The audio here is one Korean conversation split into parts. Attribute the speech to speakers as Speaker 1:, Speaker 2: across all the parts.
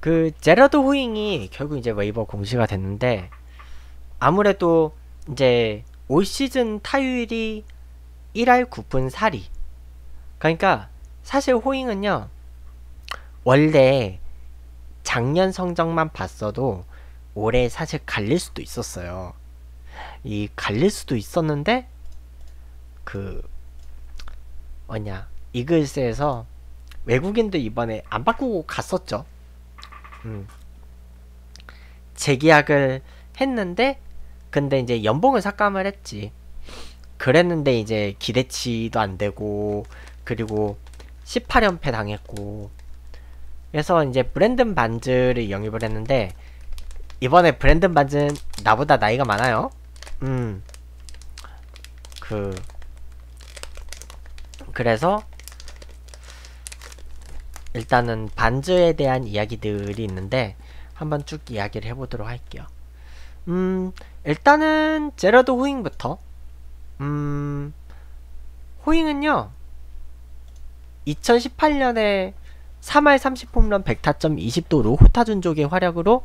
Speaker 1: 그 제라드 호잉이 결국 이제 웨이버 공시가 됐는데 아무래도 이제 올 시즌 타율이 1할 9푼 4리 그러니까 사실 호잉은요 원래 작년 성적만 봤어도 올해 사실 갈릴 수도 있었어요 이 갈릴 수도 있었는데 그 뭐냐 이글스에서 외국인도 이번에 안 바꾸고 갔었죠 음. 재계약을 했는데 근데 이제 연봉을 삭감을 했지. 그랬는데 이제 기대치도 안 되고 그리고 18연패 당했고 그래서 이제 브랜든 반즈를 영입을 했는데 이번에 브랜든 반즈는 나보다 나이가 많아요. 음. 그 그래서 일단은 반즈에 대한 이야기들이 있는데 한번 쭉 이야기를 해보도록 할게요. 음, 일단은 제라도 호잉부터 음, 호잉은요 2018년에 3할 30홈런 100타점 20도루 호타준족의 활약으로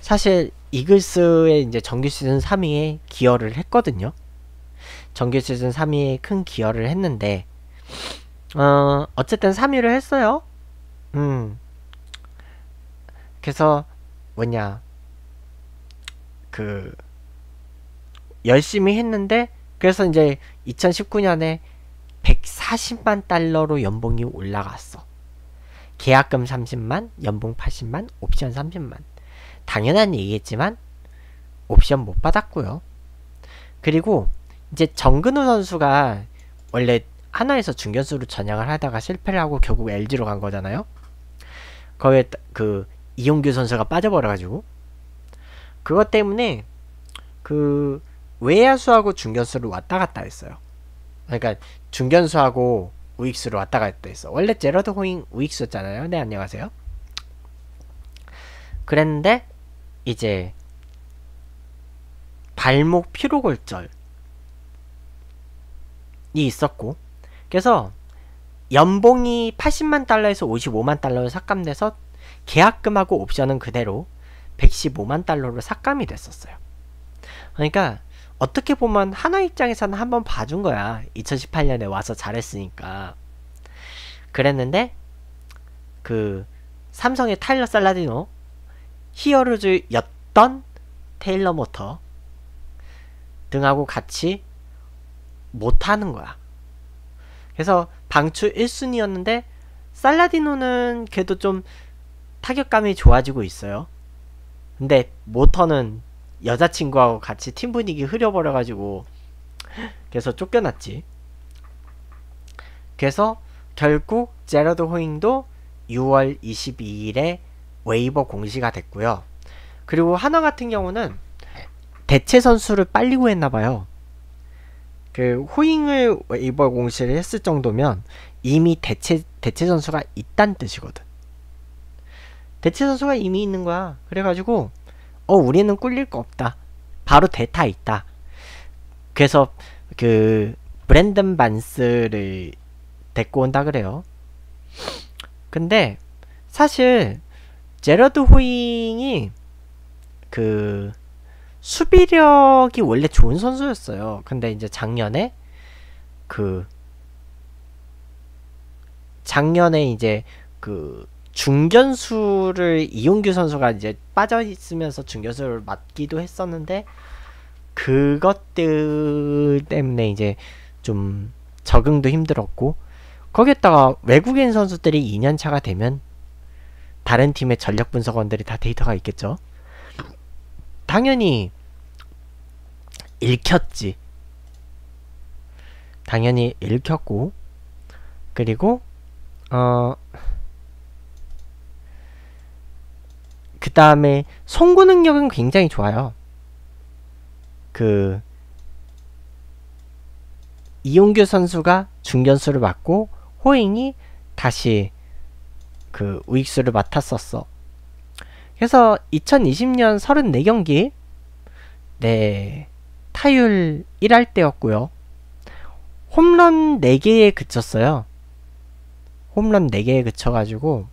Speaker 1: 사실 이글스의 이제 정규 시즌 3위에 기여를 했거든요. 정규 시즌 3위에 큰 기여를 했는데 어, 어쨌든 3위를 했어요. 음. 그래서 뭐냐 그 열심히 했는데 그래서 이제 2019년에 140만 달러로 연봉이 올라갔어. 계약금 30만, 연봉 80만, 옵션 30만. 당연한 얘기겠지만 옵션 못 받았고요. 그리고 이제 정근우 선수가 원래 하나에서 중견수로 전향을 하다가 실패를 하고 결국 LG로 간 거잖아요. 거기에 그 이용규 선수가 빠져버려가지고 그것 때문에 그 외야수하고 중견수를 왔다 갔다 했어요. 그러니까 중견수하고 우익수로 왔다 갔다 했어. 원래 제러드 호잉 우익수였잖아요. 네 안녕하세요. 그랬는데 이제 발목 피로골절이 있었고 그래서 연봉이 80만 달러에서 55만 달러로 삭감돼서 계약금하고 옵션은 그대로 115만 달러로 삭감이 됐었어요. 그러니까 어떻게 보면 하나 입장에서는 한번 봐준 거야. 2018년에 와서 잘했으니까. 그랬는데 그 삼성의 타일러 살라디노 히어로즈였던 테일러 모터 등하고 같이 못하는 거야. 그래서 방추 1순위였는데 살라디노는 그래도 좀 타격감이 좋아지고 있어요. 근데 모터는 여자친구하고 같이 팀 분위기 흐려버려가지고 그래서 쫓겨났지. 그래서 결국 제러드 호잉도 6월 22일에 웨이버 공시가 됐고요. 그리고 하나 같은 경우는 대체 선수를 빨리 구했나봐요. 그 호잉을 웨이버 공시를 했을 정도면 이미 대체 대체 선수가 있단 뜻이거든. 대체 선수가 이미 있는 거야. 그래가지고 어 우리는 꿀릴 거 없다. 바로 대타 있다. 그래서 그 브랜든 반스를 데리고 온다 그래요. 근데 사실 제러드 호잉이 그 수비력이 원래 좋은 선수였어요. 근데 이제 작년에 그 작년에 이제 그 중견수를 이용규 선수가 이제 빠져 있으면서 중견수를 맡기도 했었는데 그것들 때문에 이제 좀 적응도 힘들었고 거기에다가 외국인 선수들이 2년 차가 되면 다른 팀의 전력 분석원들이 다 데이터가 있겠죠. 당연히 읽혔지. 당연히 읽혔고 그리고 어 그 다음에 송구 능력은 굉장히 좋아요. 그 이용규 선수가 중견수를 맡고 호잉이 다시 그 우익수를 맡았었어. 그래서 2020년 34경기 네 타율 1할 때였고요. 홈런 4개에 그쳤어요. 홈런 4개에 그쳐가지고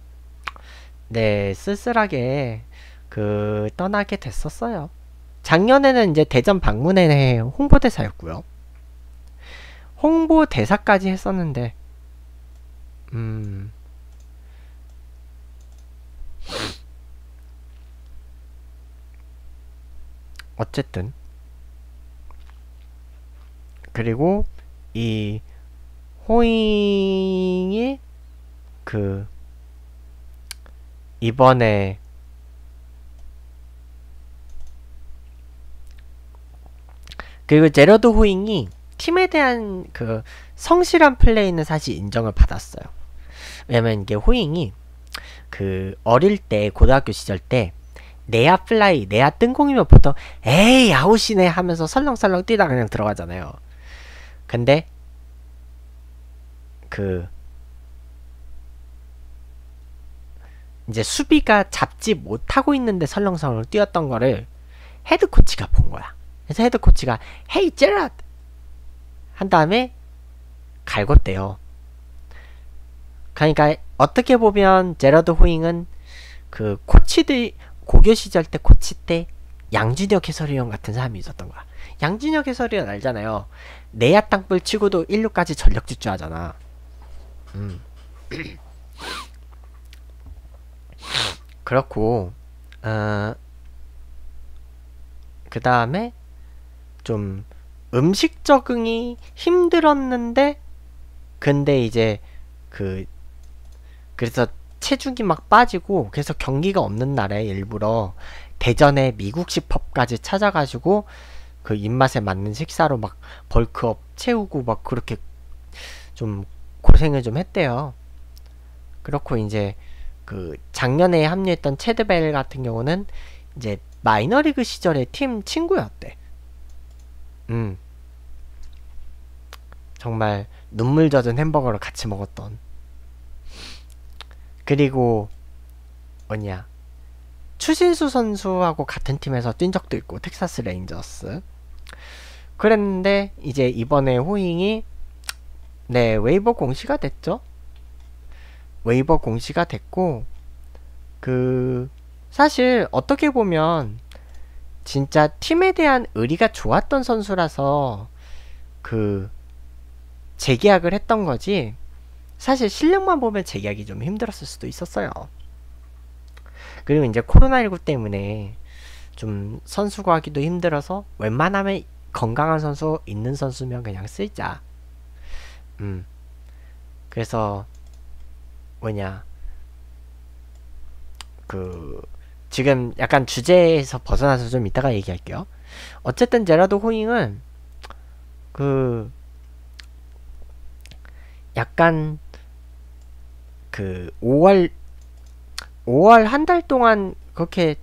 Speaker 1: 네 쓸쓸하게 그 떠나게 됐었어요. 작년에는 이제 대전 방문회 홍보대사였고요. 홍보대사까지 했었는데 음 어쨌든 그리고 이 호잉이 그 이번에 그리고 제로드 호잉이 팀에 대한 그 성실한 플레이는 사실 인정을 받았어요. 왜냐면 이게 호잉이 그 어릴 때 고등학교 시절 때 내야 플라이 내야 뜬공이면 보통 에이 아웃이네 하면서 설렁설렁 뛰다 그냥 들어가잖아요. 근데 그 이제 수비가 잡지 못하고 있는데 설렁설렁 뛰었던 거를 헤드코치가 본 거야. 그래서 헤드코치가 헤이 제드한 다음에 갈궜대요. 그러니까 어떻게 보면 제라드 호잉은 그 코치들 고교 시절 때 코치 때 양준혁 해설위원 같은 사람이 있었던 거야. 양준혁 해설위원 알잖아요. 내야 땅볼 치고도 1루까지 전력 질주하잖아. 음. 그렇고 어, 그 다음에 좀 음식 적응이 힘들었는데 근데 이제 그 그래서 체중이 막 빠지고 그래서 경기가 없는 날에 일부러 대전에 미국식 펍까지 찾아가지고 그 입맛에 맞는 식사로 막 벌크업 채우고 막 그렇게 좀 고생을 좀 했대요. 그렇고 이제 그 작년에 합류했던 체드벨 같은 경우는 이제 마이너리그 시절에 팀 친구였대. 음. 정말 눈물 젖은 햄버거를 같이 먹었던. 그리고 뭐냐 추신수 선수하고 같은 팀에서 뛴 적도 있고 텍사스 레인저스 그랬는데 이제 이번에 호잉이 네 웨이버 공시가 됐죠 웨이버 공시가 됐고 그 사실 어떻게 보면 진짜 팀에 대한 의리가 좋았던 선수라서 그 재계약을 했던 거지 사실 실력만 보면 재계약이 좀 힘들었을 수도 있었어요 그리고 이제 코로나19 때문에 좀 선수 구하기도 힘들어서 웬만하면 건강한 선수 있는 선수면 그냥 쓰자 음 그래서 뭐냐 그 지금 약간 주제에서 벗어나서 좀 이따가 얘기할게요 어쨌든 제라도 호잉은 그 약간 그 5월 5월 한 달 동안 그렇게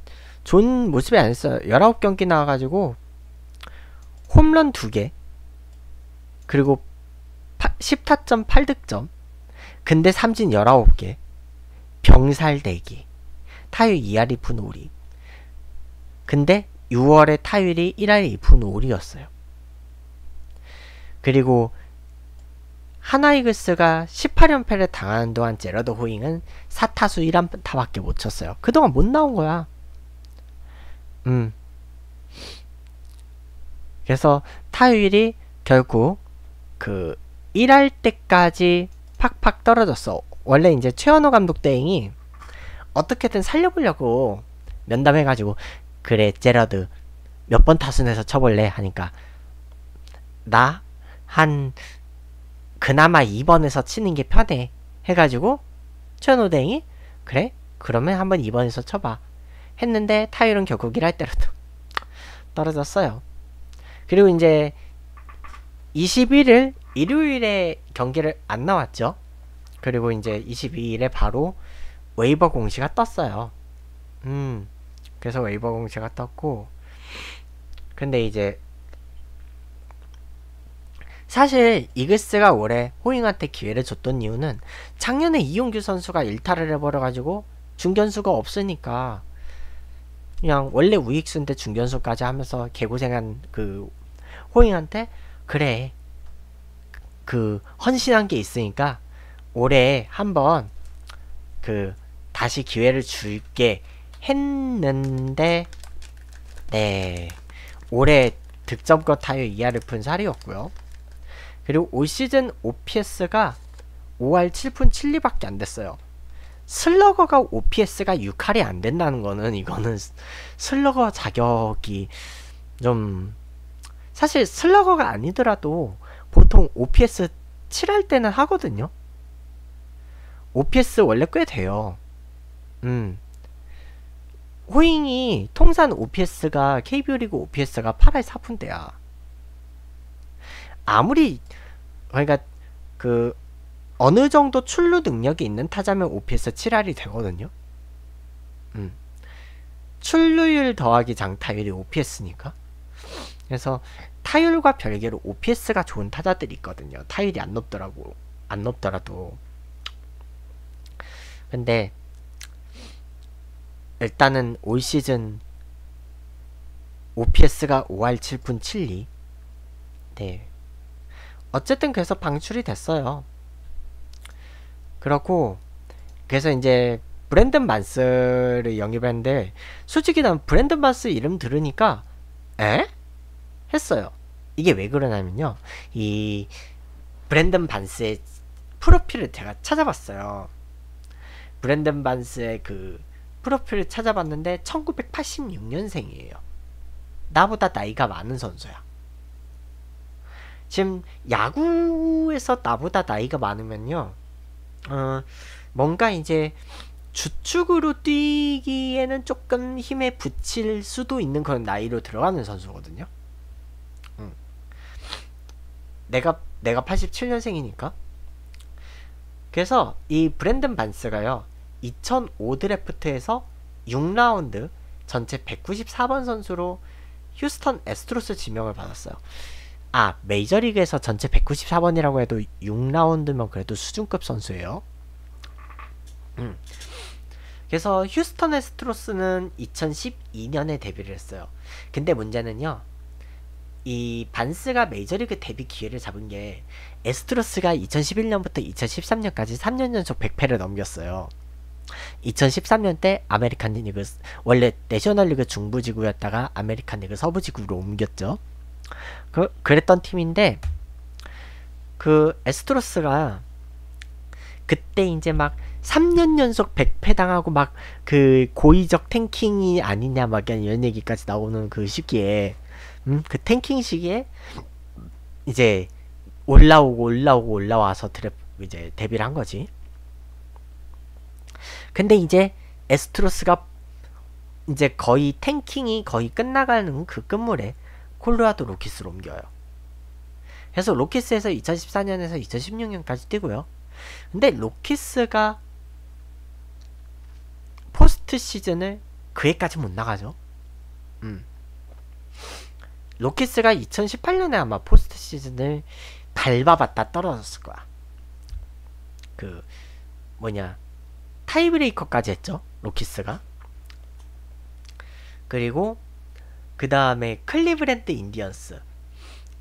Speaker 1: 좋은 모습이 안했어요 19경기 나와가지고 홈런 2개, 그리고 10타점 8득점, 근데 삼진 19개, 병살 대기 네 타율 2할 2푼 5리. 근데 6월에 타율이 1할 2푼 5리였어요. 그리고 하나이글스가 18연패를 당하는 동안 제러드 호잉은 4타수 1안타밖에 못 쳤어요. 그동안 못 나온 거야. 음. 그래서 타율이 결국 그 일할 때까지 팍팍 떨어졌어. 원래 이제 최현호 감독 대행이 어떻게든 살려보려고 면담해가지고 그래 제러드몇 번 타순해서 쳐볼래 하니까 나 한 그나마 2번에서 치는 게 편해 해가지고 최현호 대행이 그래 그러면 한번 2번에서 쳐봐 했는데 타율은 결국 일할 때로 떨어졌어요. 그리고 이제 21일 일요일에 경기를 안 나왔죠. 그리고 이제 22일에 바로 웨이버 공시가 떴어요. 음. 그래서 웨이버 공시가 떴고 근데 이제 사실 이글스가 올해 호잉한테 기회를 줬던 이유는 작년에 이용규 선수가 일타를 해버려가지고 중견수가 없으니까 그냥 원래 우익수인데 중견수까지 하면서 개고생한 그 호잉한테 그래 그 헌신한 게 있으니까 올해 한번 그 다시 기회를 줄게 했는데 네 올해 득점권 타율 이하를 푼 살이었고요. 그리고 올 시즌 OPS가 5할 7푼 7리밖에 안 됐어요. 슬러거가 OPS가 6할이 안 된다는 거는 이거는 슬러거 자격이 좀 사실 슬러거가 아니더라도 보통 OPS 7할 때는 하거든요. OPS 원래 꽤 돼요. 음. 호잉이 통산 OPS가 KBO 리그 OPS가 8할 4푼대야. 아무리 그러니까 그 어느 정도 출루 능력이 있는 타자면 OPS 7할이 되거든요. 음. 출루율 더하기 장타율이 OPS니까. 그래서 타율과 별개로 OPS가 좋은 타자들이 있거든요. 타율이 안 높더라고. 안 높더라도. 근데 일단은 올 시즌 OPS가 5할 7군 7리. 네. 어쨌든 그래서 방출이 됐어요. 그렇고 그래서 이제 브랜든 만스를 영입했는데 솔직히 난 브랜든 만스 이름 들으니까 에? 했어요. 이게 왜 그러냐면요. 이 브랜든 반스의 프로필을 제가 찾아봤어요. 브랜든 반스의 그 프로필을 찾아봤는데 1986년생이에요. 나보다 나이가 많은 선수야. 지금 야구에서 나보다 나이가 많으면요. 어, 뭔가 이제 주축으로 뛰기에는 조금 힘에 붙일 수도 있는 그런 나이로 들어가는 선수거든요. 내가 내가 87년생이니까. 그래서 이 브랜든 반스가요. 2005 드래프트에서 6라운드 전체 194번 선수로 휴스턴 에스트로스 지명을 받았어요. 아, 메이저리그에서 전체 194번이라고 해도 6라운드면 그래도 수준급 선수예요. 음. 그래서 휴스턴 에스트로스는 2012년에 데뷔를 했어요. 근데 문제는요. 이 반스가 메이저리그 데뷔 기회를 잡은 게 에스트로스가 2011년부터 2013년까지 3년 연속 100패를 넘겼어요. 2013년 때 아메리칸 리그 원래 내셔널리그 중부지구였다가 아메리칸 리그 서부지구로 옮겼죠. 그 그랬던 팀인데 그 에스트로스가 그때 이제 막 3년 연속 100패 당하고 막 그 고의적 탱킹이 아니냐 막 이런 얘기까지 나오는 그 시기에 음? 그 탱킹 시기에 이제 올라오고 올라오고 올라와서 드랩 이제 데뷔를 한 거지. 근데 이제 에스트로스가 이제 거의 탱킹이 거의 끝나가는 그 끝물에 콜로라도 로키스로 옮겨요. 그래서 로키스에서 2014년에서 2016년까지 뛰고요. 근데 로키스가 포스트 시즌을 그해까지 못 나가죠. 음. 로키스가 2018년에 아마 포스트 시즌을 밟아봤다 떨어졌을 거야. 그 뭐냐 타이브레이커까지 했죠 로키스가. 그리고 그 다음에 클리브랜드 인디언스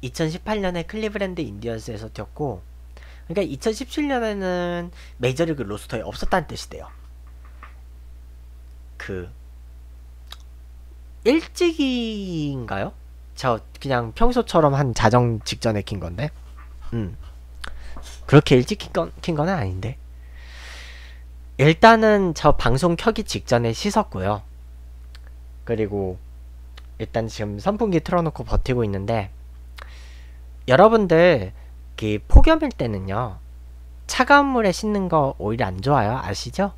Speaker 1: 2018년에 클리브랜드 인디언스에서 뛰었고 그러니까 2017년에는 메이저리그 로스터에 없었다는 뜻이대요. 그 일찍인가요? 저 그냥 평소처럼 한 자정 직전에 킨 건데 음 그렇게 일찍 킨건 킨건 아닌데 일단은 저 방송 켜기 직전에 씻었고요 그리고 일단 지금 선풍기 틀어놓고 버티고 있는데 여러분들 그 폭염일 때는요 차가운 물에 씻는 거 오히려 안 좋아요 아시죠?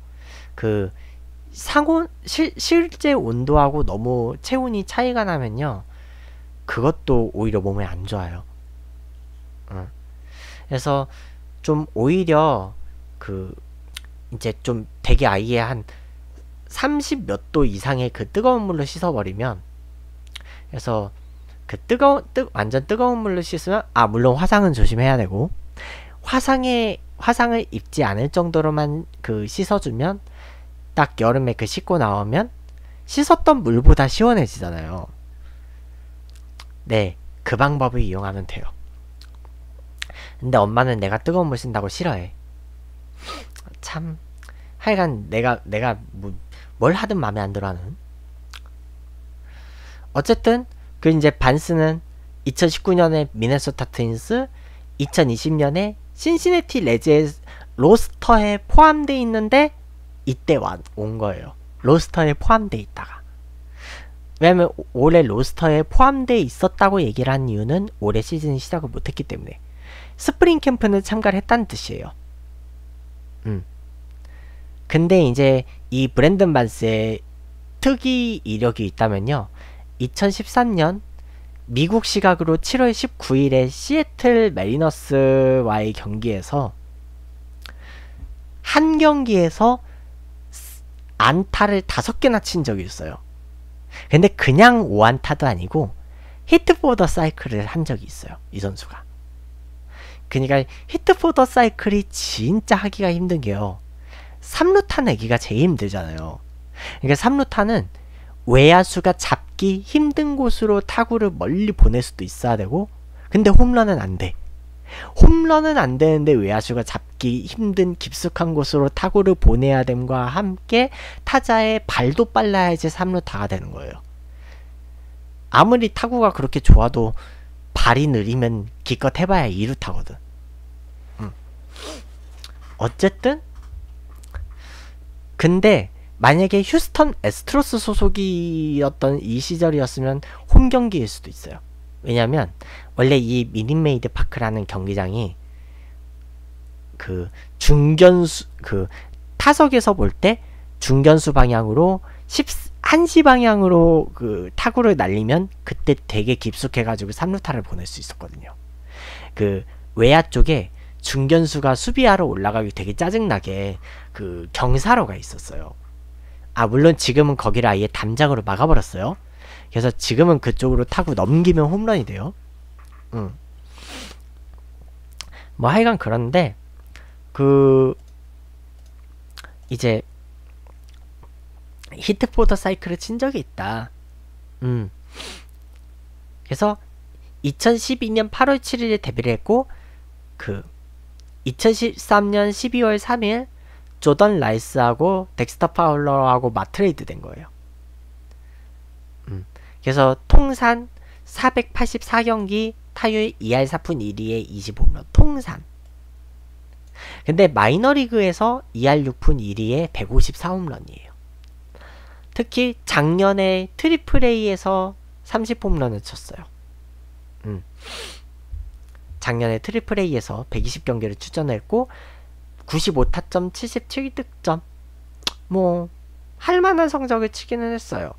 Speaker 1: 그 상온 실, 실제 온도하고 너무 체온이 차이가 나면요 그것도 오히려 몸에 안 좋아요. 응. 그래서 좀 오히려 그 이제 좀 되게 아예 한30몇도 이상의 그 뜨거운 물로 씻어버리면 그래서 그 뜨거운 뜨, 완전 뜨거운 물로 씻으면 아 물론 화상은 조심해야 되고 화상에 화상을 입지 않을 정도로만 그 씻어주면 딱 여름에 그 씻고 나오면 씻었던 물보다 시원해지잖아요. 네, 그 방법을 이용하면 돼요. 근데 엄마는 내가 뜨거운 물 쓴다고 싫어해. 참, 하여간 내가, 내가 뭐, 뭘 하든 마음에 안 들어 하는. 어쨌든, 그 이제 반스는 2019년에 미네소타 트윈스, 2020년에 신시내티 레즈의 로스터에 포함되어 있는데 이때 온 거예요. 로스터에 포함되어 있다가. 왜냐면 올해 로스터에 포함돼 있었다고 얘기를 한 이유는 올해 시즌 시작을 못했기 때문에 스프링 캠프는 참가를 했다는 뜻이에요. 음. 근데 이제 이 브랜든 반스의 특이 이력이 있다면요. 2013년 미국 시각으로 7월 19일에 시애틀 메리너스와의 경기에서 한 경기에서 안타를 다섯 개나 친 적이 있어요. 근데 그냥 5안타도 아니고 히트 포더 사이클을 한 적이 있어요. 이 선수가. 그러니까 히트 포더 사이클이 진짜 하기가 힘든 게요. 3루타 내기가 제일 힘들잖아요. 그러니까 3루타는 외야수가 잡기 힘든 곳으로 타구를 멀리 보낼 수도 있어야 되고 근데 홈런은 안 돼. 홈런은 안 되는데 외야수가 잡기 힘든 깊숙한 곳으로 타구를 보내야 됨과 함께 타자의 발도 빨라야지 3루타가 되는 거예요. 아무리 타구가 그렇게 좋아도 발이 느리면 기껏 해봐야 2루타거든. 음. 어쨌든 근데 만약에 휴스턴 에스트로스 소속이었던 이 시절이었으면 홈 경기일 수도 있어요. 왜냐면 원래 이 미니메이드 파크라는 경기장이 그 중견수 그 타석에서 볼 때 중견수 방향으로 10, 1시 방향으로 그 타구를 날리면 그때 되게 깊숙해가지고 3루타를 보낼 수 있었거든요. 그 외야 쪽에 중견수가 수비하러 올라가기 되게 짜증나게 그 경사로가 있었어요. 아, 물론 지금은 거기를 아예 담장으로 막아버렸어요. 그래서 지금은 그쪽으로 타고 넘기면 홈런이 돼요. 응. 뭐 하여간 그런데 그 이제 히트포더 사이클을 친 적이 있다. 음. 그래서 2012년 8월 7일에 데뷔를 했고 그 2013년 12월 3일 조던 라이스하고 덱스터 파울러하고 마트레이드 된 거예요. 그래서 통산 484경기 타율 2할 4푼 1위에 25홈런 통산 근데 마이너리그에서 2할 6푼 1위에 154홈런이에요. 특히 작년에 트리플 A에서 30홈런을 쳤어요. 음. 작년에 트리플 A에서 120경기를 추전했고 95타점 77득점 뭐 할만한 성적을 치기는 했어요.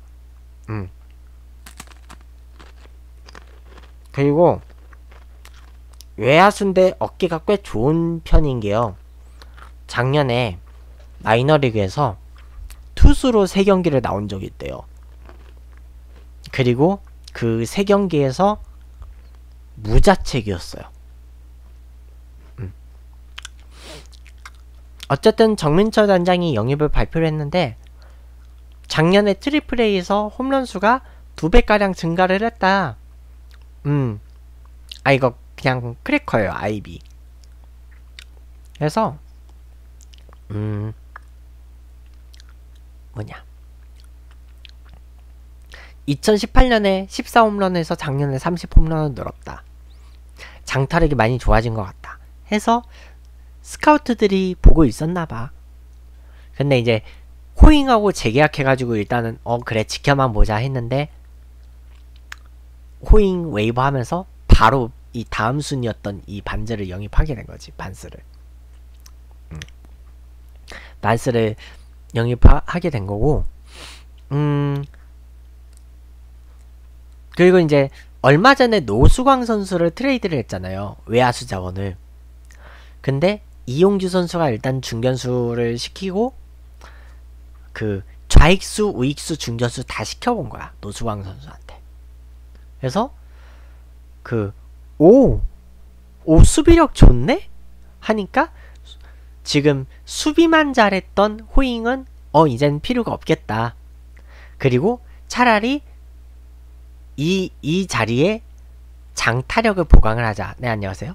Speaker 1: 음. 그리고 외야순대 어깨가 꽤 좋은 편인 게요. 작년에 마이너리그에서 투수로 3경기를 나온 적이 있대요. 그리고 그3경기에서 무자책이었어요. 음. 어쨌든 정민철 단장이 영입을 발표를 했는데 작년에 트리플 A에서 홈런 수가 두 배가량 증가를 했다. 음. 아 이거 그냥 크래커예요. 아이비. 그래서 음. 뭐냐? 2018년에 14홈런에서 작년에 30홈런을 늘었다. 장타력이 많이 좋아진 것 같다. 해서 스카우트들이 보고 있었나봐. 근데 이제 코잉하고 재계약해가지고 일단은 어 그래 지켜만 보자 했는데 호잉 웨이브 하면서 바로 이 다음 순이었던 이 반제를 영입하게 된 거지 반스를 음. 반스를 영입하게 된 거고 음 그리고 이제 얼마 전에 노수광 선수를 트레이드를 했잖아요 외야수 자원을 근데 이용주 선수가 일단 중견수를 시키고 그 좌익수 우익수 중견수 다 시켜본 거야 노수광 선수한테 그래서 그 오! 오 수비력 좋네? 하니까 지금 수비만 잘했던 호잉은 어 이젠 필요가 없겠다. 그리고 차라리 이, 이 자리에 장타력을 보강을 하자. 네, 안녕하세요.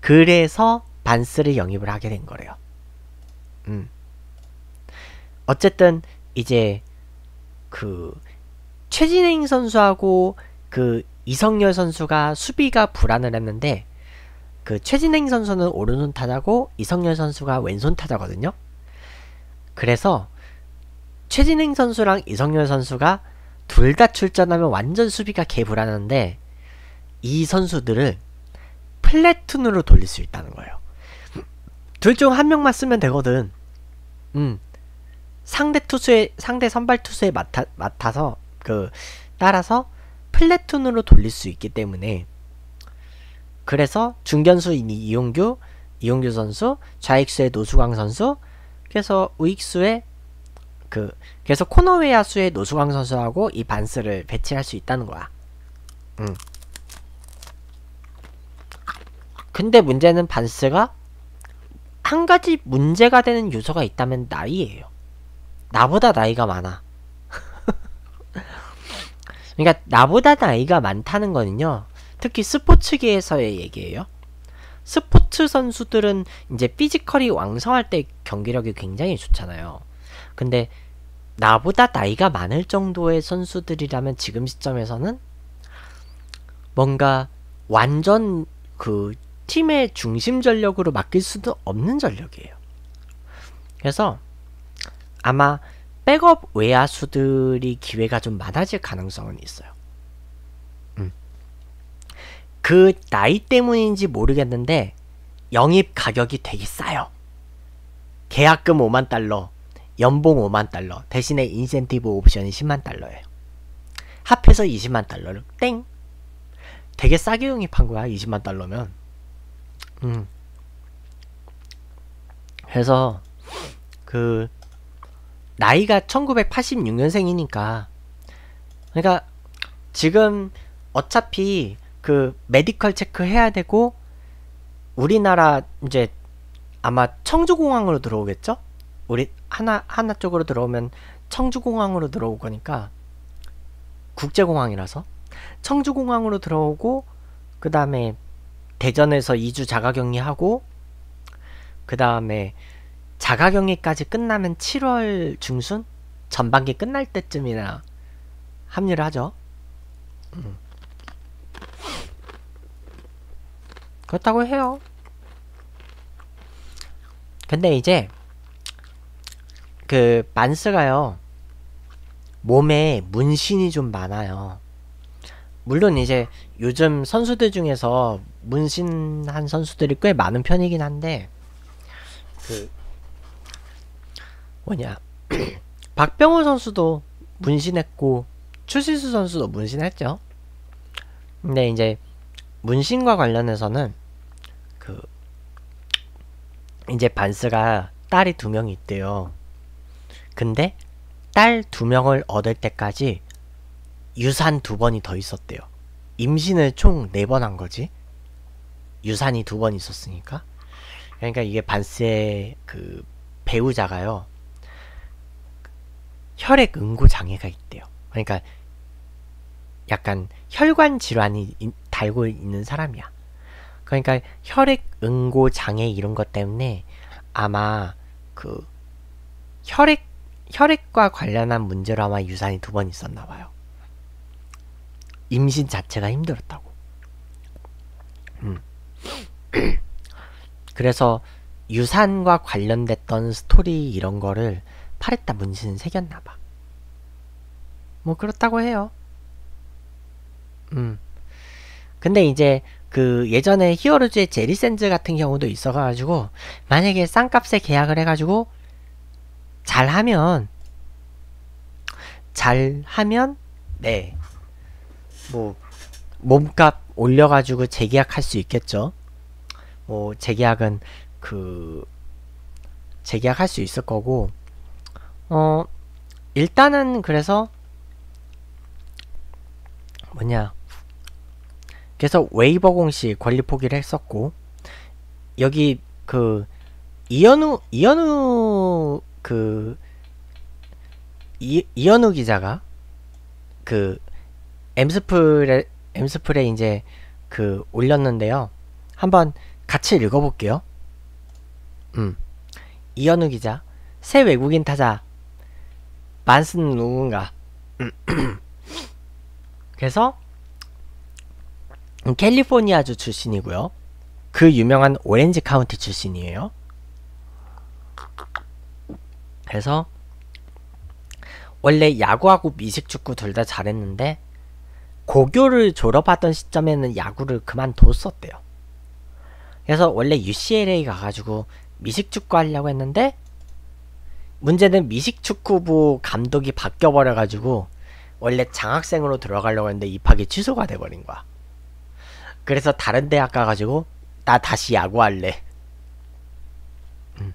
Speaker 1: 그래서 반스를 영입을 하게 된 거래요. 음. 어쨌든, 이제, 그, 최진행 선수하고 그 이성열 선수가 수비가 불안을 했는데 그 최진행 선수는 오른손 타자고 이성열 선수가 왼손 타자거든요. 그래서 최진행 선수랑 이성열 선수가 둘 다 출전하면 완전 수비가 개불안한데 이 선수들을 플래툰으로 돌릴 수 있다는 거예요. 둘 중 한 명만 쓰면 되거든. 음. 상대 투수의 상대 선발 투수에 맡아, 맡아서 그 따라서 플래툰으로 돌릴 수 있기 때문에 그래서 중견수 이미 이용규, 이용규 선수, 좌익수의 노수광 선수, 그래서 우익수의 그 그래서 코너 웨야수의 노수광 선수하고 이 반스를 배치할 수 있다는 거야. 음. 근데 문제는 반스가 한 가지 문제가 되는 요소가 있다면 나이에요 나보다 나이가 많아. 그러니까 나보다 나이가 많다는 거는요. 특히 스포츠계에서의 얘기예요. 스포츠 선수들은 이제 피지컬이 왕성할 때 경기력이 굉장히 좋잖아요. 근데 나보다 나이가 많을 정도의 선수들이라면 지금 시점에서는 뭔가 완전 그 팀의 중심 전력으로 맡길 수도 없는 전력이에요. 그래서 아마 백업 외야수들이 기회가 좀 많아질 가능성은 있어요. 음. 그 나이 때문인지 모르겠는데 영입 가격이 되게 싸요. 계약금 5만 달러, 연봉 5만 달러, 대신에 인센티브 옵션이 10만 달러예요. 합해서 20만 달러를 땡. 되게 싸게 영입한 거야, 20만 달러면. 음. 그래서 그 나이가 1986년생이니까 그러니까 지금 어차피 그 메디컬 체크 해야 되고 우리나라 이제 아마 청주공항으로 들어오겠죠? 우리 하나 하나 쪽으로 들어오면 청주공항으로 들어올 거니까 국제공항이라서 청주공항으로 들어오고 그 다음에 대전에서 2주 자가격리하고 그 다음에 자가격리까지 끝나면 7월 중순 전반기 끝날 때쯤이나 합류를 하죠. 음. 그렇다고 해요. 근데 이제 그 만스가요 몸에 문신이 좀 많아요. 물론 이제 요즘 선수들 중에서 문신한 선수들이 꽤 많은 편이긴 한데 그 뭐냐 박병호 선수도 문신했고 추시수 선수도 문신했죠. 근데 이제 문신과 관련해서는 그 이제 반스가 딸이 두 명이 있대요. 근데 딸 두 명을 얻을 때까지 유산 두 번이 더 있었대요. 임신을 총 네 번 한 거지. 유산이 두 번 있었으니까. 그러니까 이게 반스의 그 배우자가요. 혈액 응고 장애가 있대요. 그러니까 약간 혈관 질환이 달고 있는 사람이야. 그러니까 혈액 응고 장애 이런 것 때문에 아마 그 혈액 혈액과 관련한 문제로 아마 유산이 두 번 있었나 봐요. 임신 자체가 힘들었다고. 음. 그래서 유산과 관련됐던 스토리 이런 거를 팔에다 문신은 새겼나봐. 뭐 그렇다고 해요. 음. 근데 이제 그 예전에 히어로즈의 제리센즈 같은 경우도 있어가지고 만약에 싼값에 계약을 해가지고 잘하면 잘하면 네뭐 몸값 올려가지고 재계약할 수 있겠죠. 뭐 재계약은 그 재계약할 수 있을 거고 어, 일단은 그래서 뭐냐 그래서 웨이버 공식 권리 포기를 했었고 여기 그 이현우 이현우 그 이, 이현우 기자가 그 엠스플에 엠스플에 이제 그 올렸는데요. 한번 같이 읽어볼게요. 음 이현우 기자 새 외국인 타자 만스는 누군가 그래서 캘리포니아주 출신이고요 그 유명한 오렌지 카운티 출신이에요 그래서 원래 야구하고 미식축구 둘 다 잘했는데 고교를 졸업하던 시점에는 야구를 그만뒀었대요. 그래서 원래 UCLA 가가지고 미식축구 하려고 했는데 문제는 미식축구부 감독이 바뀌어버려가지고 원래 장학생으로 들어가려고 했는데 입학이 취소가 돼버린 거야. 그래서 다른 대학 가가지고 나 다시 야구할래. 음.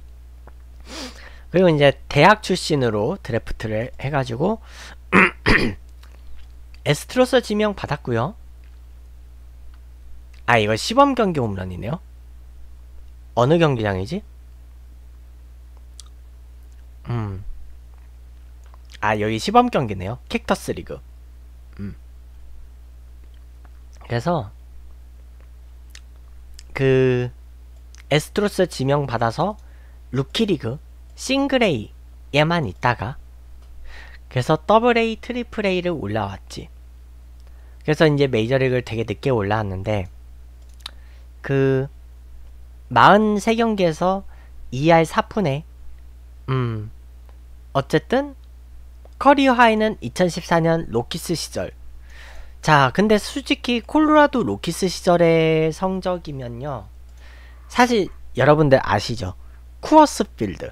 Speaker 1: 그리고 이제 대학 출신으로 드래프트를 해가지고 에스트로스 지명 받았고요. 아 이거 시범 경기 홈런이네요. 어느 경기장이지? 음. 아, 여기 시범 경기네요. 킥터스 리그. 음. 그래서 그 에스트로스 지명 받아서 루키 리그 싱글 A에만 있다가 그래서 더블 A, 트리플 A를 올라왔지. 그래서 이제 메이저리그를 되게 늦게 올라왔는데 그 43경기에서 2할 4푼에 음 어쨌든 커리어 하이는 2014년 로키스 시절 자 근데 솔직히 콜로라도 로키스 시절의 성적이면요 사실 여러분들 아시죠 쿠어스 필드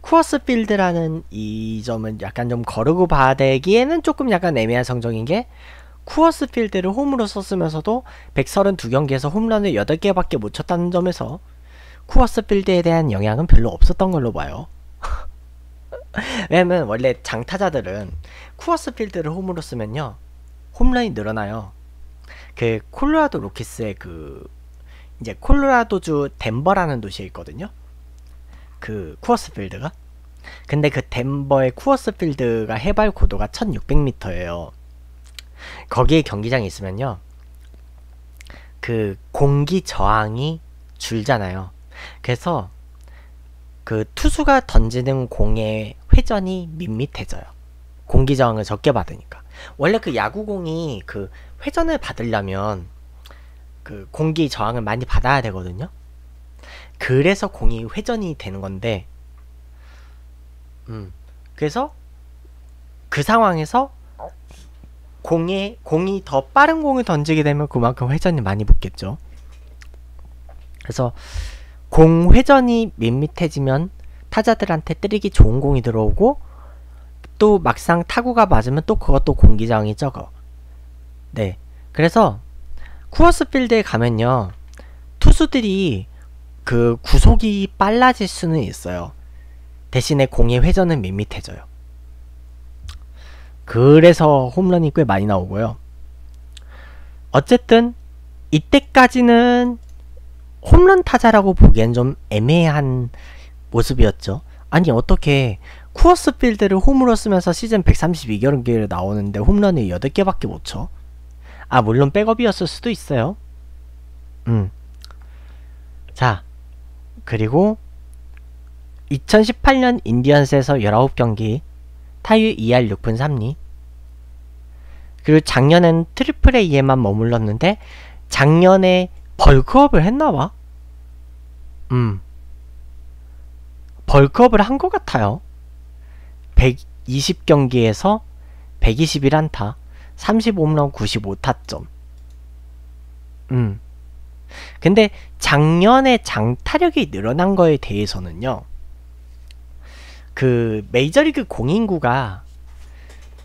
Speaker 1: 쿠어스 필드라는 이 점은 약간 좀 거르고 봐야 되기에는 조금 약간 애매한 성적인 게 쿠어스 필드를 홈으로 썼으면서도 132경기에서 홈런을 8개밖에 못 쳤다는 점에서 쿠어스 필드에 대한 영향은 별로 없었던 걸로 봐요. 왜냐면 원래 장타자들은 쿠어스 필드를 홈으로 쓰면요 홈런이 늘어나요 그 콜로라도 로키스의 그 이제 콜로라도주 덴버라는 도시에 있거든요 그 쿠어스 필드가 근데 그 덴버의 쿠어스 필드가 해발 고도가 1600m예요 거기에 경기장이 있으면요 그 공기 저항이 줄잖아요 그래서 그 투수가 던지는 공의 회전이 밋밋해져요. 공기 저항을 적게 받으니까. 원래 그 야구공이 그 회전을 받으려면 그 공기 저항을 많이 받아야 되거든요. 그래서 공이 회전이 되는 건데, 음, 그래서 그 상황에서 공에 공이 더 빠른 공을 던지게 되면 그만큼 회전이 많이 붙겠죠. 그래서 공 회전이 밋밋해지면 타자들한테 때리기 좋은 공이 들어오고 또 막상 타구가 맞으면 또 그것도 공기장이 적어. 네. 그래서 쿠어스 필드에 가면요. 투수들이 그 구속이 빨라질 수는 있어요. 대신에 공의 회전은 밋밋해져요. 그래서 홈런이 꽤 많이 나오고요. 어쨌든 이때까지는 홈런 타자라고 보기엔 좀 애매한 모습이었죠. 아니 어떻게 쿠어스 필드를 홈으로 쓰면서 시즌 132경기를 나오는데 홈런을 8개밖에 못 쳐? 아 물론 백업이었을 수도 있어요. 음. 자 그리고 2018년 인디언스에서 19경기 타율 2할 6분 3리 그리고 작년엔 트리플 A에만 머물렀는데 작년에 벌크업을 했나봐? 음 벌크업을 한 것 같아요. 120경기에서 121안타, 35홈런 95타점. 음. 근데 작년에 장타력이 늘어난 거에 대해서는요. 그 메이저리그 공인구가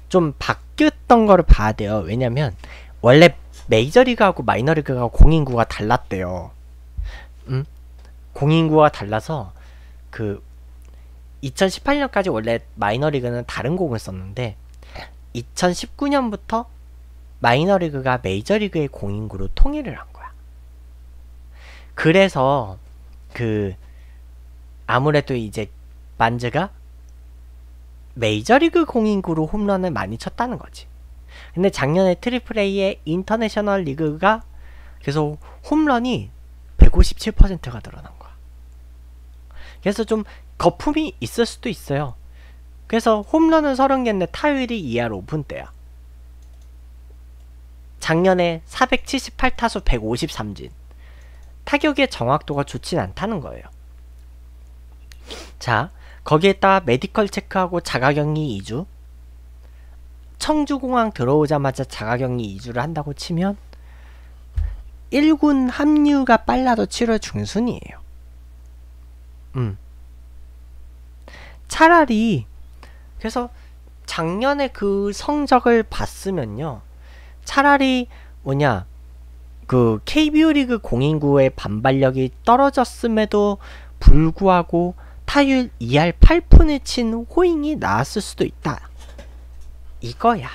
Speaker 1: 좀 바뀌었던 거를 봐야 돼요. 왜냐면 원래 메이저리그하고 마이너리그가 공인구가 달랐대요. 음? 공인구가 달라서 그 2018년까지 원래 마이너리그는 다른 곡을 썼는데 2019년부터 마이너리그가 메이저리그의 공인구로 통일을 한 거야. 그래서 그 아무래도 이제 만즈가 메이저리그 공인구로 홈런을 많이 쳤다는 거지. 근데 작년에 트리플 A의 인터내셔널 리그가 계속 홈런이 157%가 늘어난 거야. 그래서 좀 거품이 있을 수도 있어요. 그래서 홈런은 서른 개인데 타율이 2할 5분대야. 작년에 478타수 153진. 타격의 정확도가 좋진 않다는 거예요. 자, 거기에다 메디컬 체크하고 자가격리 2주. 청주공항 들어오자마자 자가격리 2주를 한다고 치면 1군 합류가 빨라도 7월 중순이에요. 음. 차라리 그래서 작년에 그 성적을 봤으면요. 차라리 뭐냐 그 KBO 리그 공인구의 반발력이 떨어졌음에도 불구하고 타율 2할 8푼을 친 호잉이 나왔을 수도 있다. 이거야.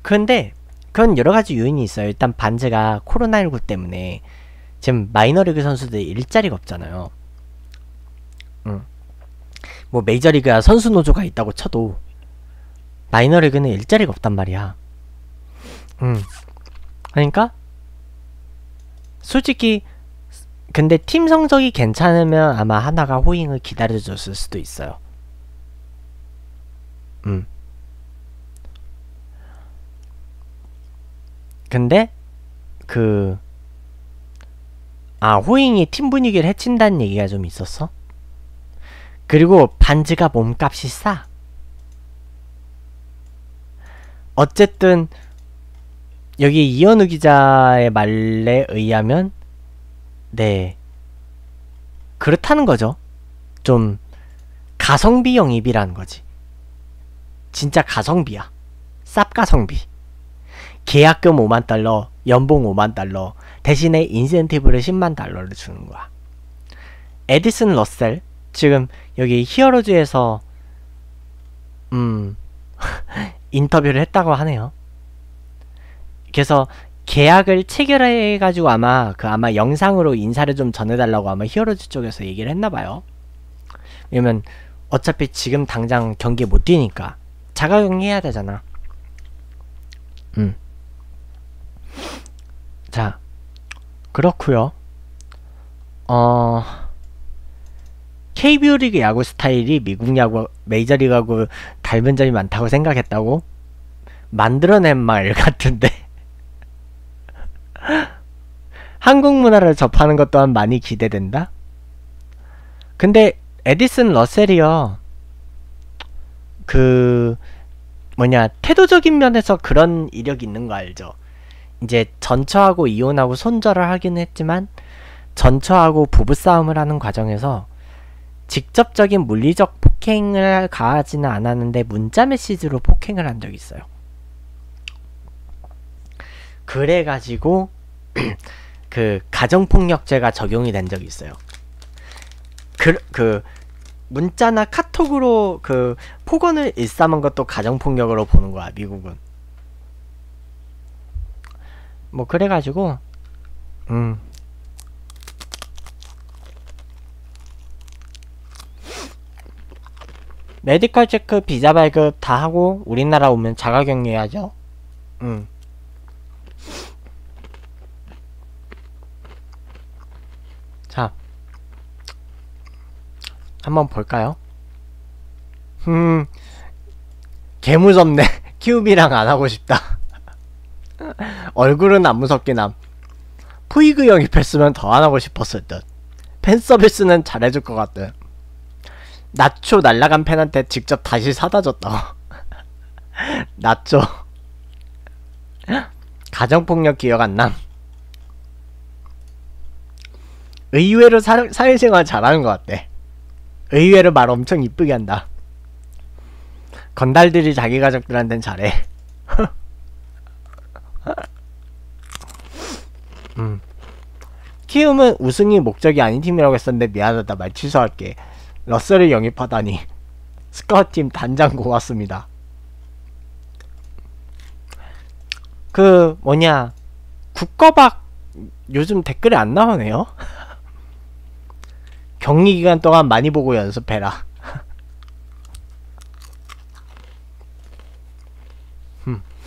Speaker 1: 그런데 그런 여러 가지 요인이 있어요. 일단 반즈가 코로나19 때문에 지금 마이너리그 선수들 일자리가 없잖아요. 응. 뭐 메이저리그야 선수 노조가 있다고 쳐도 마이너리그는 일자리가 없단 말이야. 응. 그러니까 솔직히 근데 팀 성적이 괜찮으면 아마 하나가 호잉을 기다려줬을 수도 있어요. 음. 근데 그아 호잉이 팀 분위기를 해친다는 얘기가 좀 있었어? 그리고 반지가 몸값이 싸 어쨌든 여기 이현우 기자의 말에 의하면 네 그렇다는 거죠 좀 가성비 영입이라는 거지 진짜 가성비야 쌉 가성비 계약금 5만 달러 연봉 5만 달러 대신에 인센티브를 10만 달러를 주는 거야. 에디슨 러셀 지금 여기 히어로즈에서 음 인터뷰를 했다고 하네요. 그래서 계약을 체결해 가지고 아마 그 아마 영상으로 인사를 좀 전해달라고 아마 히어로즈 쪽에서 얘기를 했나봐요. 왜냐면 어차피 지금 당장 경기 못 뛰니까 자가격리해야 되잖아. 음. 자, 그렇구요 어... KBO 리그 야구 스타일이 미국 야구 메이저리그하고 닮은 점이 많다고 생각했다고? 만들어낸 말 같은데 한국 문화를 접하는 것 또한 많이 기대된다? 근데 에디슨 러셀이요 그 뭐냐 태도적인 면에서 그런 이력이 있는 거 알죠 이제 전처하고 이혼하고 손절을 하긴 했지만 전처하고 부부싸움을 하는 과정에서 직접적인 물리적 폭행을 가하지는 않았는데 문자 메시지로 폭행을 한 적이 있어요. 그래가지고 그 가정폭력죄가 적용이 된 적이 있어요. 그, 그 문자나 카톡으로 그 폭언을 일삼은 것도 가정폭력으로 보는 거야 미국은. 뭐 그래가지고 음 메디컬 체크 비자 발급 다 하고 우리나라 오면 자가격리해야죠 음 자, 한번 볼까요? 음, 개무섭네. 키우비랑 안 하고 싶다. 얼굴은 안 무섭긴 함. 푸이그 영입했으면 더 안 하고 싶었을 듯. 팬 서비스는 잘해줄 것 같듯. 나초 날라간 팬한테 직접 다시 사다 줬다. 나초. 가정폭력 기억 안 남. 의외로 사, 사회생활 잘하는 것 같대. 의외로 말 엄청 이쁘게 한다. 건달들이 자기 가족들한텐 잘해. 음. 키움은 우승이 목적이 아닌 팀이라고 했었는데 미안하다 말 취소할게. 러셀을 영입하다니. 스카우팀 단장 고맙습니다. 그 뭐냐 국거박 요즘 댓글이 안 나오네요. 격리 기간 동안 많이 보고 연습해라. 음.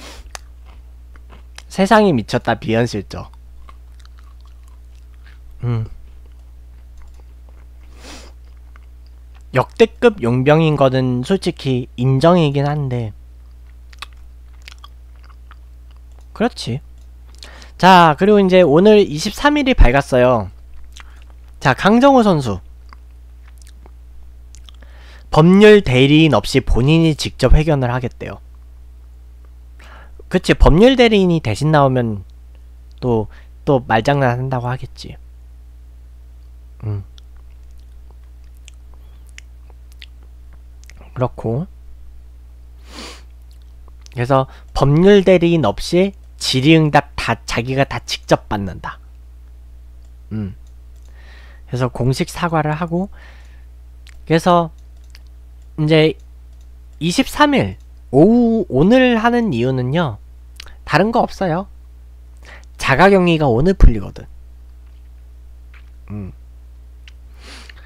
Speaker 1: 세상이 미쳤다 비현실적 음. 역대급 용병인 거는 솔직히 인정이긴 한데 그렇지 자 그리고 이제 오늘 23일이 밝았어요 자 강정호 선수 법률 대리인 없이 본인이 직접 회견을 하겠대요 그치 법률 대리인이 대신 나오면 또 또 말장난 한다고 하겠지. 음. 그렇고 그래서 법률 대리인 없이 질의응답 다 자기가 다 직접 받는다. 음. 그래서 공식 사과를 하고 그래서 이제 23일 오후, 오늘 하는 이유는요. 다른 거 없어요. 자가격리가 오늘 풀리거든. 음.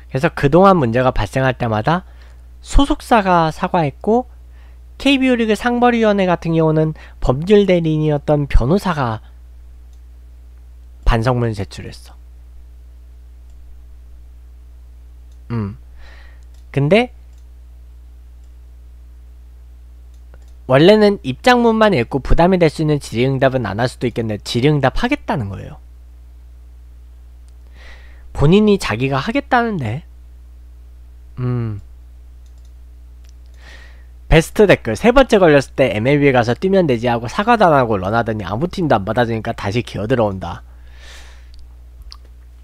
Speaker 1: 그래서 그동안 문제가 발생할 때마다 소속사가 사과했고 KBO 리그 상벌위원회 같은 경우는 법률 대리인이었던 변호사가 반성문 제출했어. 음. 근데 원래는 입장문만 읽고 부담이 될 수 있는 질의응답은 안 할 수도 있겠는데 질의응답 하겠다는 거예요. 본인이 자기가 하겠다는데. 음. 베스트 댓글 세 번째 걸렸을 때 MLB에 가서 뛰면 되지 하고 사과도 안 하고 런하더니 아무 팀도 안 받아주니까 다시 기어 들어온다.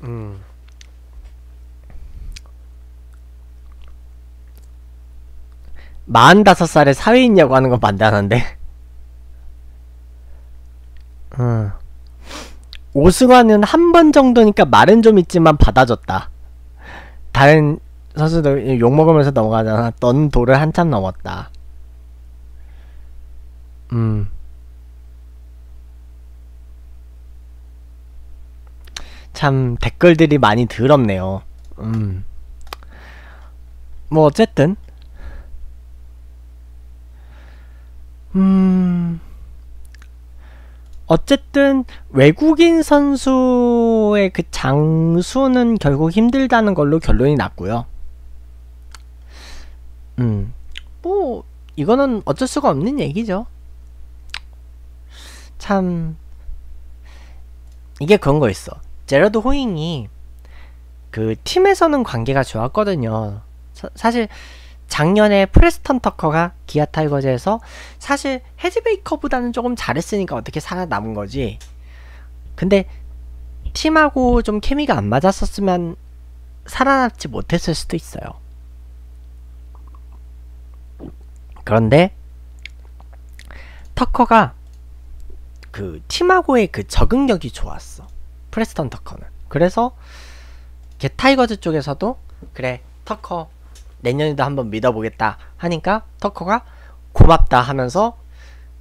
Speaker 1: 음. 마흔다섯 살에 사회인이라고 하는 건 반대하는데 음. 오승환은 한 번 정도니까 말은 좀 있지만 받아줬다 다른 선수들 욕먹으면서 넘어가잖아 넌 돌을 한참 넘었다 음 참 댓글들이 많이 더럽네요 음 뭐 어쨌든 음, 어쨌든 외국인 선수의 그 장수는 결국 힘들다는 걸로 결론이 났고요. 음, 뭐 이거는 어쩔 수가 없는 얘기죠. 참 이게 그런 거 있어. 제라드 호잉이 그 팀에서는 관계가 좋았거든요. 사, 사실 작년에 프레스턴 터커가 기아 타이거즈에서 사실 헤즈베이커보다는 조금 잘했으니까 어떻게 살아남은 거지. 근데 팀하고 좀 케미가 안 맞았었으면 살아남지 못했을 수도 있어요. 그런데 터커가 그 팀하고의 그 적응력이 좋았어. 프레스턴 터커는. 그래서 게 타이거즈 쪽에서도 그래 터커 내년에도 한번 믿어보겠다 하니까 터커가 고맙다 하면서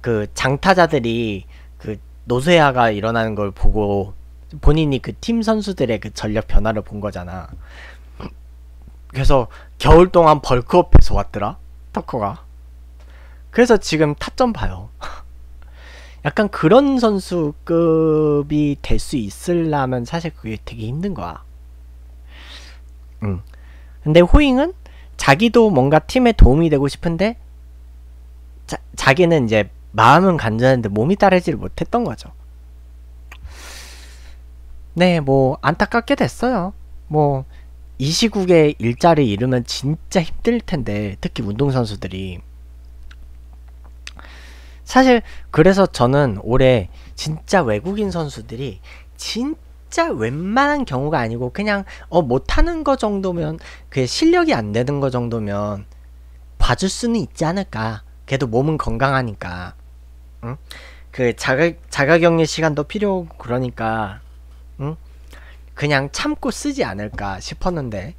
Speaker 1: 그 장타자들이 그 노쇠아가 일어나는 걸 보고 본인이 그 팀 선수들의 그 전력 변화를 본 거잖아. 그래서 겨울 동안 벌크업해서 왔더라 터커가. 그래서 지금 타점 봐요. 약간 그런 선수급이 될 수있으려면 사실 그게 되게 힘든 거야. 응. 음. 근데 호잉은 자기도 뭔가 팀에 도움이 되고 싶은데 자, 자기는 이제 마음은 간절한데 몸이 따르지를 못했던 거죠. 네, 뭐 안타깝게 됐어요. 뭐 이 시국에 일자리 잃으면 진짜 힘들 텐데 특히 운동선수들이 사실 그래서 저는 올해 진짜 외국인 선수들이 진짜 진짜 웬만한 경우가 아니고 그냥 어 못하는 거 정도면 그게 실력이 안 되는 거 정도면 봐줄 수는 있지 않을까 걔도 몸은 건강하니까 응? 그 자가, 자가격리 시간도 필요하고 그러니까 응? 그냥 참고 쓰지 않을까 싶었는데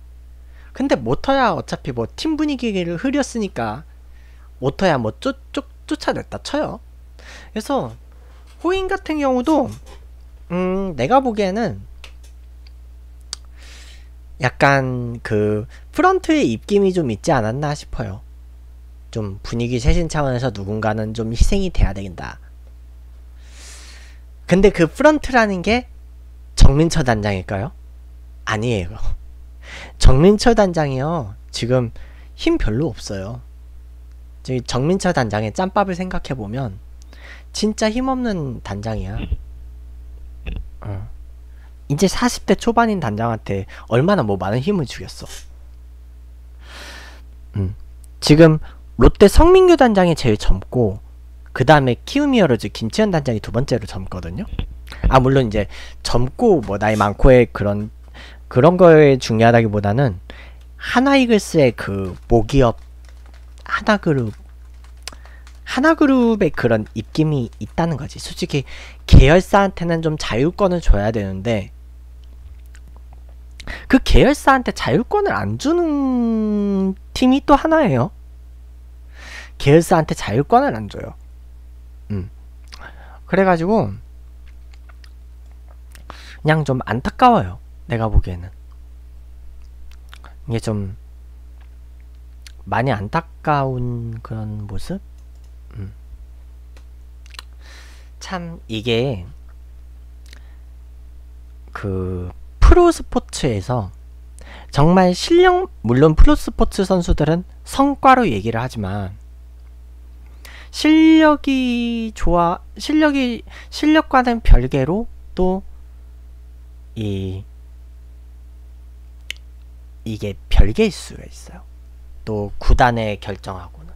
Speaker 1: 근데 모터야 어차피 뭐 팀 분위기를 흐렸으니까 모터야 뭐 쫓, 쫓, 쫓아냈다 쳐요 그래서 호잉 같은 경우도 음, 내가 보기에는 약간 그 프런트의 입김이 좀 있지 않았나 싶어요. 좀 분위기 쇄신 차원에서 누군가는 좀 희생이 돼야 된다. 근데 그 프런트라는 게 정민철 단장일까요? 아니에요. 정민철 단장이요. 지금 힘 별로 없어요. 정민철 단장의 짬밥을 생각해보면 진짜 힘없는 단장이야. 이제 40대 초반인 단장한테 얼마나 뭐 많은 힘을 주겠어. 음. 지금 롯데 성민규 단장이 제일 젊고 그 다음에 키움이어로즈 김치현 단장이 두 번째로 젊거든요. 아 물론 이제 젊고 뭐 나이 많고의 그런 그런 거에 중요하다기보다는 하나이글스의 그 모기업 하나그룹 하나그룹의 그런 입김이 있다는 거지. 솔직히 계열사한테는 좀 자율권을 줘야 되는데 그 계열사한테 자율권을 안 주는 팀이 또 하나예요. 계열사한테 자율권을 안 줘요. 음. 그래가지고 그냥 좀 안타까워요. 내가 보기에는 이게 좀 많이 안타까운 그런 모습? 참 이게 그 프로 스포츠에서 정말 실력 물론 프로 스포츠 선수들은 성과로 얘기를 하지만 실력이 좋아 실력이 실력과는 별개로 또 이 이게 별개일 수가 있어요. 또 구단에 결정하고는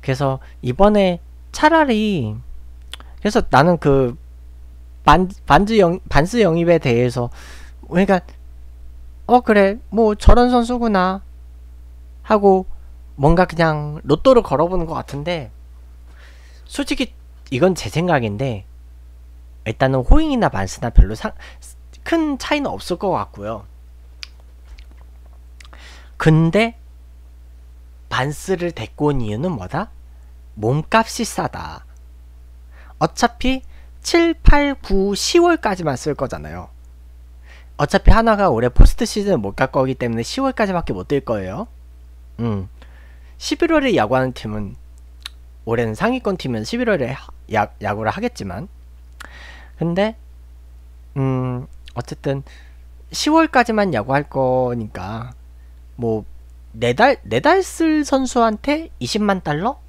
Speaker 1: 그래서 이번에 차라리 그래서 나는 그 반, 반즈 영, 반스 영입에 대해서 그러니까 어 그래 뭐 저런 선수구나 하고 뭔가 그냥 로또를 걸어보는 것 같은데 솔직히 이건 제 생각인데 일단은 호잉이나 반스나 별로 상, 큰 차이는 없을 것 같고요 근데 반스를 데리고 온 이유는 뭐다? 몸값이 싸다. 어차피 7, 8, 9, 10월까지만 쓸 거잖아요. 어차피 하나가 올해 포스트 시즌 못 갈 거기 때문에 10월까지밖에 못뛸 거예요. 음. 11월에 야구하는 팀은 올해는 상위권 팀은 11월에 야, 야구를 하겠지만 근데 음 어쨌든 10월까지만 야구할 거니까 뭐 네 달 네 달쓸 네 선수한테 20만 달러?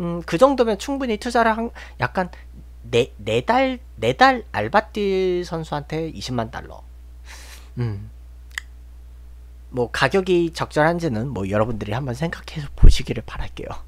Speaker 1: 음, 그 정도면 충분히 투자를 한 약간 네 네 달 네 달 알바띠 선수한테 20만 달러. 음. 뭐 가격이 적절한지는 뭐 여러분들이 한번 생각해서 보시기를 바랄게요.